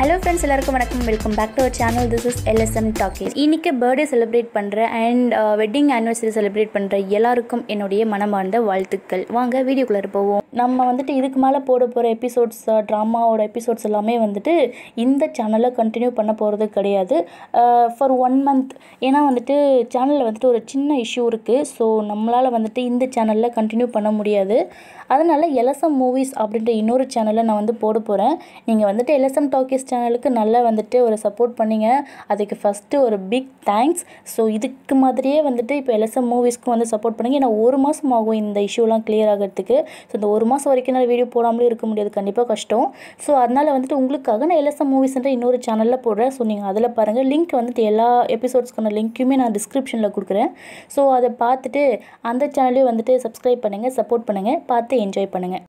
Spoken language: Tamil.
ஹலோ ஃப்ரெண்ட்ஸ் எல்லாருக்கும் வணக்கம் welcome back to our channel this is LSM talkies இன்றைக்கி பர்த்டே செலிப்ரேட் பண்ணுற அண்ட் வெட்டிங் ஆனிவர்சரி செலிப்ரேட் பண்ணுற எல்லாருக்கும் என்னுடைய மனமார்ந்த வாழ்த்துக்கள் வாங்க வீடியோக்குள்ளே போவோம் நம்ம வந்துட்டு இதுக்கு மேலே போட போகிற எபிசோட்ஸ் ட்ராமாவோட எபிசோட்ஸ் எல்லாமே வந்துட்டு இந்த சேனலில் கண்டினியூ பண்ண போகிறது கிடையாது ஃபார் ஒன் மந்த் ஏன்னா வந்துட்டு சேனலில் வந்துட்டு ஒரு சின்ன இஷ்யூ இருக்குது ஸோ நம்மளால் வந்துட்டு இந்த சேனலில் கண்டினியூ பண்ண முடியாது அதனால் எலசம் மூவிஸ் அப்படின்ற இன்னொரு சேனலில் நான் வந்து போட போகிறேன் நீங்கள் வந்துட்டு எலசம் டாக்கிஸ் சேனலுக்கு நல்லா வந்துட்டு ஒரு சப்போர்ட் பண்ணிங்க அதுக்கு ஃபஸ்ட்டு ஒரு பிக் தேங்க்ஸ் ஸோ இதுக்கு மாதிரியே வந்துட்டு இப்போ எலசம் மூவிஸ்க்கும் வந்து சப்போர்ட் பண்ணுங்கள் ஏன்னா ஒரு மாதம் ஆகும் இந்த இஷ்யூலாம் கிளியர் ஆகிறதுக்கு ஸோ இந்த ஒரு மாதம் வரைக்கும் என்னால் வீடியோ போடாமலே இருக்க முடியாது கண்டிப்பாக கஷ்டம் ஸோ அதனால் வந்துட்டு உங்களுக்காக நான் எலசம் மூவிஸ்ன்ற இன்னொரு சேனலில் போடுறேன் ஸோ நீங்கள் அதில் பாருங்கள் லிங்க் வந்துட்டு எல்லா எபிசோட்ஸ்க்கான லிங்க்குமே நான் டிஸ்கிரிப்ஷனில் கொடுக்குறேன் ஸோ அதை பார்த்துட்டு அந்த சேனலையும் வந்துட்டு சப்ஸ்கிரைப் பண்ணுங்கள் சப்போர்ட் பண்ணுங்கள் பார்த்து என்ஜாய் பண்ணுங்கள்